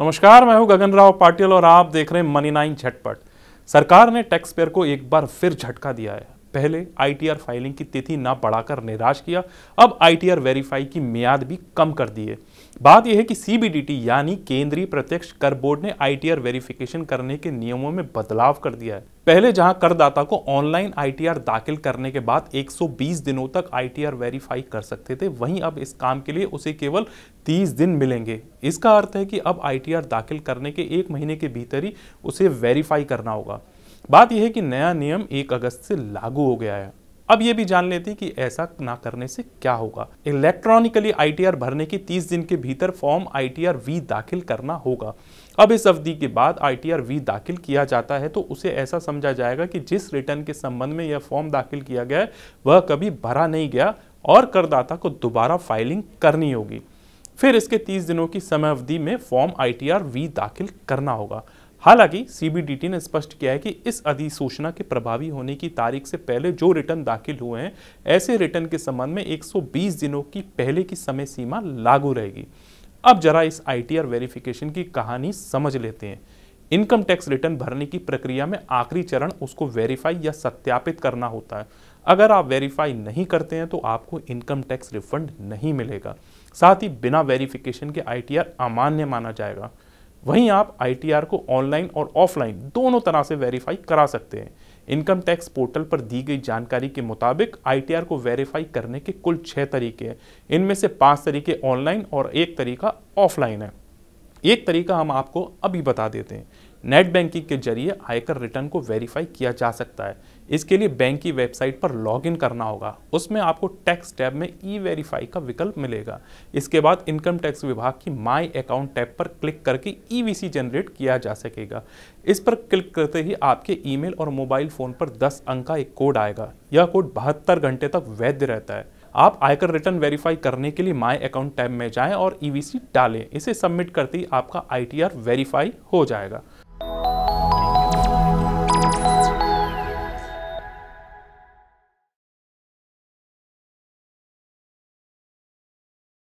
नमस्कार मैं हूं गगन राव पाटिल और आप देख रहे हैं मनी नाइन झटपट सरकार ने टैक्स पेयर को एक बार फिर झटका दिया है पहले आईटीआर फाइलिंग की तिथि ना बढ़ाकर निराश किया अब आईटीआर वेरीफाई की मियाद भी कम कर दी है बात यह है कि सीबीडीटी यानी केंद्रीय प्रत्यक्ष कर बोर्ड ने आईटीआर वेरिफिकेशन करने के नियमों में बदलाव कर दिया है पहले जहां करदाता को ऑनलाइन आईटीआर दाखिल करने के बाद 120 दिनों तक आईटीआर वेरीफाई कर सकते थे वहीं अब इस काम के लिए उसे केवल 30 दिन मिलेंगे इसका अर्थ है कि अब आईटीआर दाखिल करने के एक महीने के भीतर ही उसे वेरीफाई करना होगा बात यह है कि नया नियम एक अगस्त से लागू हो गया है अब ये भी जान लेते हैं कि ऐसा ना करने से क्या होगा इलेक्ट्रॉनिकली आईटीआर भरने के 30 दिन के भीतर फॉर्म आईटीआर वी दाखिल करना होगा अब इस अवधि के बाद आईटीआर वी दाखिल किया जाता है तो उसे ऐसा समझा जाएगा कि जिस रिटर्न के संबंध में यह फॉर्म दाखिल किया गया है वह कभी भरा नहीं गया और करदाता को दोबारा फाइलिंग करनी होगी फिर इसके 30 दिनों की समय अवधि में फॉर्म आईटीआर वी दाखिल करना होगा हालांकि सीबीडीटी ने स्पष्ट किया है कि इस अधिसूचना के प्रभावी होने की तारीख से पहले जो रिटर्न दाखिल हुए हैं ऐसे रिटर्न के संबंध में 120 दिनों की पहले की समय सीमा लागू रहेगी अब जरा इस आईटीआर वेरिफिकेशन की कहानी समझ लेते हैं इनकम टैक्स रिटर्न भरने की प्रक्रिया में आखिरी चरण उसको वेरीफाई या सत्यापित करना होता है अगर आप वेरीफाई नहीं करते हैं तो आपको इनकम टैक्स रिफंड नहीं मिलेगा साथ ही बिना वेरिफिकेशन के आईटीआर अमान्य माना जाएगा वहीं आप आईटीआर को ऑनलाइन और ऑफलाइन दोनों तरह से वेरीफाई करा सकते हैं इनकम टैक्स पोर्टल पर दी गई जानकारी के मुताबिक आईटीआर को वेरीफाई करने के कुल छः तरीके हैं इनमें से पाँच तरीके ऑनलाइन और एक तरीका ऑफलाइन है एक तरीका हम आपको अभी बता देते हैं नेट बैंकिंग के जरिए आयकर रिटर्न को वेरीफाई किया जा सकता है इसके लिए बैंक की वेबसाइट पर लॉगिन करना होगा उसमें आपको टैक्स टैब में ई वेरीफाई का विकल्प मिलेगा इसके बाद इनकम टैक्स विभाग की माई अकाउंट टैब पर क्लिक करके ई वी जनरेट किया जा सकेगा इस पर क्लिक करते ही आपके ईमेल और मोबाइल फ़ोन पर 10 अंक का एक कोड आएगा यह कोड बहत्तर घंटे तक वैध रहता है आप आयकर रिटर्न वेरीफाई करने के लिए माई अकाउंट टैब में जाएं और ईवीसी e डालें इसे सबमिट करते ही आपका आईटीआर वेरीफाई हो जाएगा